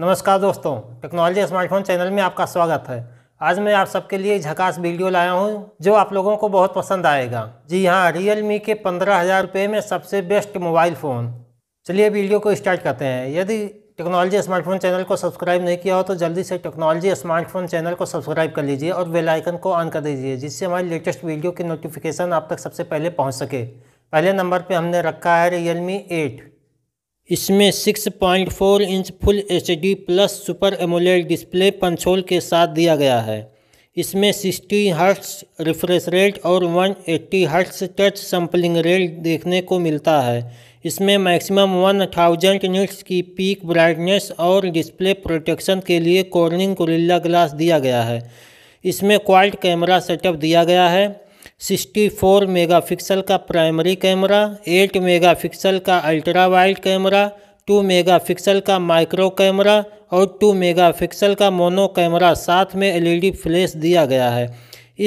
नमस्कार दोस्तों technology smartphone channel में आपका स्वागत है आज मैं आप सबके लिए झकास वीडियो लाया हूँ जो आप लोगों को बहुत पसंद आएगा जी हाँ रियल मी के पंद्रह हज़ार रुपये में सबसे बेस्ट मोबाइल फ़ोन चलिए वीडियो को स्टार्ट करते हैं यदि टेक्नोलॉजी स्मार्टफोन चैनल को सब्सक्राइब नहीं किया हो तो जल्दी से टेक्नोलॉजी स्मार्टफोन चैनल को सब्सक्राइब कर लीजिए और बेलाइकन को ऑन कर दीजिए जिससे हमारी लेटेस्ट वीडियो की नोटिफिकेशन आप तक सबसे पहले पहुँच सके पहले नंबर पर हमने रखा है रियल मी एट इसमें 6.4 inch full HD plus super AMOLED display punch hole के साथ दिया गया है इसमें 60 हर्ट्स रिफ्रेश रेट और 180 eighty hertz touch sampling rate देखने को मिलता है इसमें मैक्सिमम 1000 निट्स की पीक ब्राइटनेस और डिस्प्ले प्रोटेक्शन के लिए कॉर्निंग कोरिल्ला ग्लास दिया गया है इसमें क्वाल्ट कैमरा सेटअप दिया गया है 64 मेगापिक्सल का प्राइमरी कैमरा 8 मेगापिक्सल का अल्ट्रा वाइड कैमरा 2 मेगापिक्सल का माइक्रो कैमरा और 2 मेगापिक्सल का मोनो कैमरा साथ में एलईडी फ्लैश दिया गया है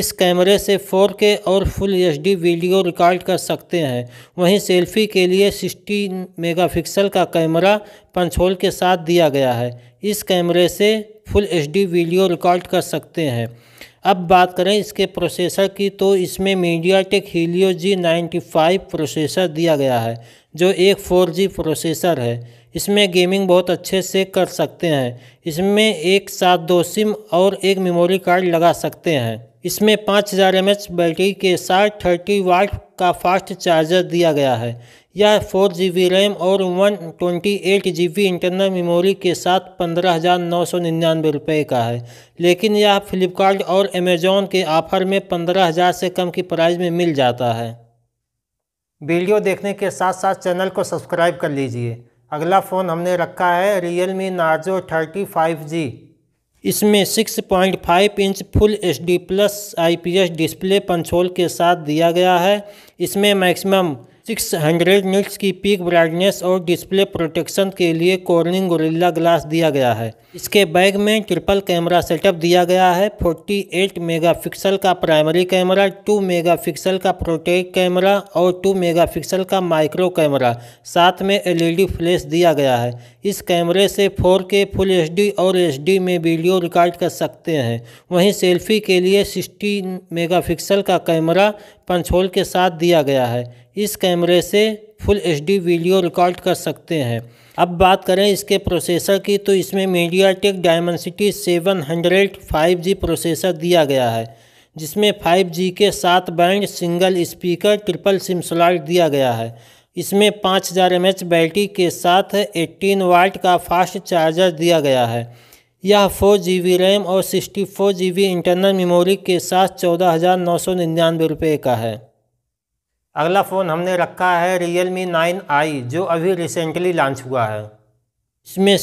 इस कैमरे से 4K और फुल एचडी वीडियो रिकॉर्ड कर सकते हैं वहीं सेल्फी के लिए 60 मेगापिक्सल का कैमरा पंचोल के साथ दिया गया है इस कैमरे से फुल एचडी वीडियो रिकॉर्ड कर सकते हैं अब बात करें इसके प्रोसेसर की तो इसमें MediaTek Helio G ninety five processor दिया गया है जो एक फोर जी प्रोसेसर है इसमें गेमिंग बहुत अच्छे से कर सकते हैं इसमें एक साथ दो सिम और एक मेमोरी कार्ड लगा सकते हैं इसमें पाँच हज़ार एम बैटरी के साथ थर्टी वाट का फास्ट चार्जर दिया गया है यह फोर जी बी रैम और one twenty eight G B internal memory के साथ पंद्रह हज़ार नौ सौ निन्यानवे रुपये का है लेकिन यह फ्लिपकार्ट और अमेज़ोन के ऑफर में पंद्रह हज़ार से कम की प्राइस में मिल जाता है वीडियो देखने के साथ साथ चैनल को सब्सक्राइब कर लीजिए अगला फ़ोन हमने रखा है Realme Narzo thirty five G इसमें 6.5 inch full H D plus I display punch hole के साथ दिया गया है इसमें मैक्सिमम सिक्स हंड्रेड निट्स की पीक ब्राइटनेस और डिस्प्ले प्रोटेक्शन के लिए कॉर्निंग गोरिल्ला ग्लास दिया गया है इसके बैग में ट्रिपल कैमरा सेटअप दिया गया है 48 मेगापिक्सल का प्राइमरी कैमरा 2 मेगापिक्सल का प्रोटेक्ट कैमरा और 2 मेगापिक्सल का माइक्रो कैमरा साथ में एलईडी फ्लैश दिया गया है इस कैमरे से के फुल डी और डी में वीडियो रिकॉर्ड कर सकते हैं वहीं सेल्फी के लिए सिक्सटी मेगापिक्सल का कैमरा पंचोल के साथ दिया गया है इस कैमरे से फुल एच वीडियो रिकॉर्ड कर सकते हैं अब बात करें इसके प्रोसेसर की तो इसमें MediaTek Dimensity seven hundred five G processor दिया गया है जिसमें 5G के सात band single speaker triple SIM slot दिया गया है इसमें 5000 हज़ार बैटरी के साथ 18 वाल्ट का फास्ट चार्जर दिया गया है यह फोर जी रैम और sixty four G internal memory के साथ चौदह हज़ार नौ सौ निन्यानवे रुपये का है अगला फ़ोन हमने रखा है रियल मी नाइन आई जो अभी रिसेंटली लॉन्च हुआ है इसमें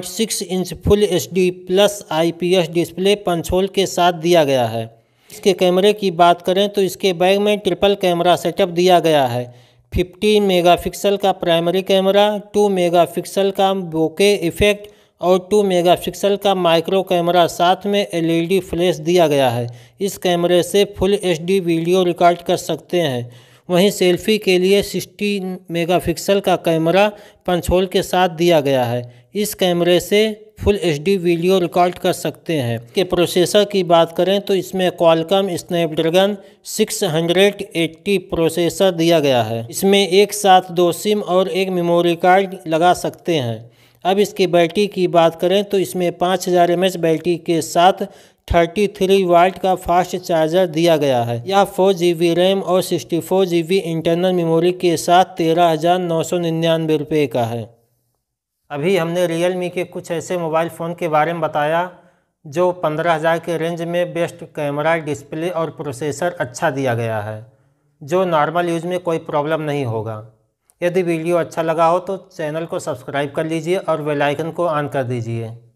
6.6 inch full HD plus IPS display punch hole के साथ दिया गया है इसके कैमरे की बात करें तो इसके बैग में ट्रिपल कैमरा सेटअप दिया गया है 15 मेगापिक्सल का प्राइमरी कैमरा 2 मेगापिक्सल का बोके इफ़ेक्ट और 2 मेगापिक्सल का माइक्रो कैमरा साथ में एलईडी फ्लैश e दिया गया है इस कैमरे से फुल एचडी वीडियो रिकॉर्ड कर सकते हैं वहीं सेल्फी के लिए 60 मेगापिक्सल का कैमरा पंचोल के साथ दिया गया है इस कैमरे से फुल एचडी वीडियो रिकॉर्ड कर सकते हैं के प्रोसेसर की बात करें तो इसमें क्वालकम स्नैपड्रैगन 680 प्रोसेसर दिया गया है इसमें एक साथ दो सिम और एक मेमोरी कार्ड लगा सकते हैं अब इसकी बैटरी की बात करें तो इसमें पाँच हज़ार एम बैटरी के साथ 33 वाल्ट का फास्ट चार्जर दिया गया है यह जी बी रैम और 64 बी इंटरनल मेमोरी के साथ तेरह हज़ार नौ सौ निन्यानवे रुपये का है अभी हमने मी के कुछ ऐसे मोबाइल फ़ोन के बारे में बताया जो पंद्रह हज़ार के रेंज में बेस्ट कैमरा डिस्प्ले और प्रोसेसर अच्छा दिया गया है जो नॉर्मल यूज़ में कोई प्रॉब्लम नहीं होगा यदि वीडियो अच्छा लगा हो तो चैनल को सब्सक्राइब कर लीजिए और बेल आइकन को ऑन कर दीजिए